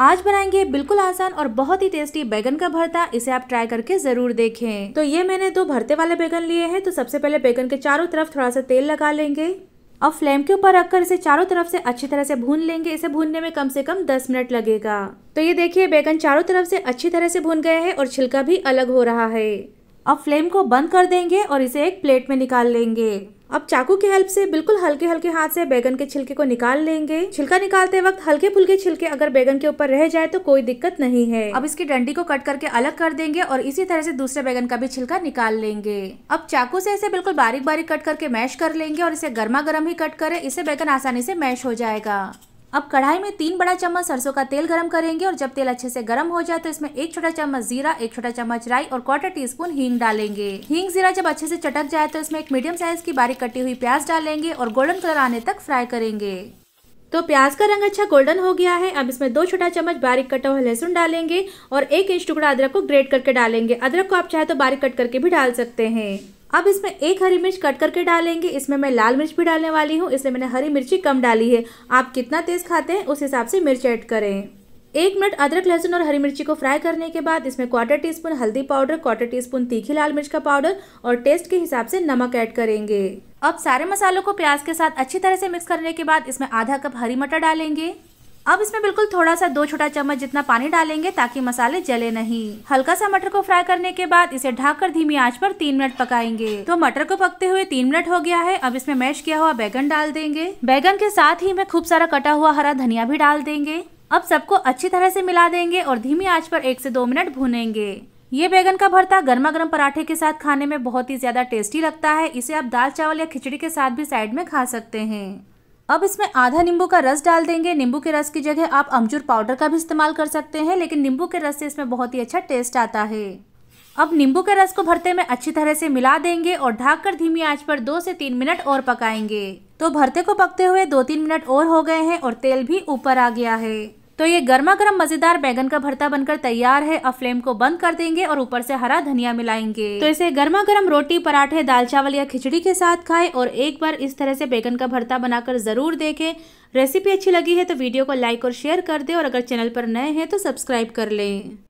आज बनाएंगे बिल्कुल आसान और बहुत ही टेस्टी बैगन का भरता इसे आप ट्राई करके जरूर देखें तो ये मैंने दो भरते वाले बैगन लिए हैं तो सबसे पहले बैगन के चारों तरफ थोड़ा सा तेल लगा लेंगे और फ्लेम के ऊपर रखकर इसे चारों तरफ से अच्छी तरह से भून लेंगे इसे भूनने में कम से कम दस मिनट लगेगा तो ये देखिए बैगन चारों तरफ से अच्छी तरह से भून गए हैं और छिलका भी अलग हो रहा है अब फ्लेम को बंद कर देंगे और इसे एक प्लेट में निकाल लेंगे अब चाकू की हेल्प से बिल्कुल हल्के हल्के हाथ से बैगन के छिलके को निकाल लेंगे छिलका निकालते वक्त हल्के फुलके छिलके अगर बैगन के ऊपर रह जाए तो कोई दिक्कत नहीं है अब इसकी डंडी को कट करके अलग कर देंगे और इसी तरह से दूसरे बैगन का भी छिलका निकाल लेंगे अब चाकू से इसे बिल्कुल बारीक बारीक कट करके मैश कर लेंगे और इसे गर्मा गर्म ही कट करें इससे बैगन आसानी से मैश हो जाएगा अब कढ़ाई में तीन बड़ा चम्मच सरसों का तेल गरम करेंगे और जब तेल अच्छे से गर्म हो जाए तो इसमें एक छोटा चम्मच जीरा एक छोटा चम्मच राई और क्वार्टर टी स्पून हींग डालेंगे हींग जीरा जब अच्छे से चटक जाए तो इसमें एक मीडियम साइज की बारीक कटी हुई प्याज डालेंगे और गोल्डन कलर आने तक फ्राई करेंगे तो प्याज का रंग अच्छा गोल्डन हो गया है अब इसमें दो छोटा चम्मच बारीक कटा हुआ लहसुन डालेंगे और एक इंच टुकड़ा अदरक को ग्रेट करके डालेंगे अदरक को आप चाहे तो बारीक कट करके भी डाल सकते हैं अब इसमें एक हरी मिर्च कट करके डालेंगे इसमें मैं लाल मिर्च भी डालने वाली हूँ इसलिए मैंने हरी मिर्ची कम डाली है आप कितना तेज़ खाते हैं उस हिसाब से मिर्च ऐड करें एक मिनट अदरक लहसुन और हरी मिर्ची को फ्राई करने के बाद इसमें क्वार्टर टी स्पून हल्दी पाउडर क्वार्टर टी स्पून तीखी लाल मिर्च का पाउडर और टेस्ट के हिसाब से नमक ऐड करेंगे अब सारे मसालों को प्याज के साथ अच्छी तरह से मिक्स करने के बाद इसमें आधा कप हरी मटर डालेंगे अब इसमें बिल्कुल थोड़ा सा दो छोटा चम्मच जितना पानी डालेंगे ताकि मसाले जले नहीं हल्का सा मटर को फ्राई करने के बाद इसे ढककर धीमी आंच पर तीन मिनट पकाएंगे तो मटर को पकते हुए तीन मिनट हो गया है अब इसमें मैश किया हुआ बैगन डाल देंगे बैगन के साथ ही मैं खूब सारा कटा हुआ हरा धनिया भी डाल देंगे अब सबको अच्छी तरह से मिला देंगे और धीमी आँच पर एक से दो मिनट भूनेंगे ये बैगन का भरता गर्मा गर्म पराठे के साथ खाने में बहुत ही ज्यादा टेस्टी लगता है इसे आप दाल चावल या खिचड़ी के साथ भी साइड में खा सकते हैं अब इसमें आधा नींबू का रस डाल देंगे नींबू के रस की जगह आप अमचूर पाउडर का भी इस्तेमाल कर सकते हैं लेकिन नींबू के रस से इसमें बहुत ही अच्छा टेस्ट आता है अब नींबू के रस को भरते में अच्छी तरह से मिला देंगे और ढककर धीमी आंच पर दो से तीन मिनट और पकाएंगे तो भरते को पकते हुए दो तीन मिनट और हो गए हैं और तेल भी ऊपर आ गया है तो ये गर्मा गर्म मजेदार बैगन का भरता बनकर तैयार है अब फ्लेम को बंद कर देंगे और ऊपर से हरा धनिया मिलाएंगे तो इसे गर्मा गर्म रोटी पराठे दाल चावल या खिचड़ी के साथ खाएं और एक बार इस तरह से बैगन का भरता बनाकर जरूर देखें रेसिपी अच्छी लगी है तो वीडियो को लाइक और शेयर कर दे और अगर चैनल पर नए हैं तो सब्सक्राइब कर लें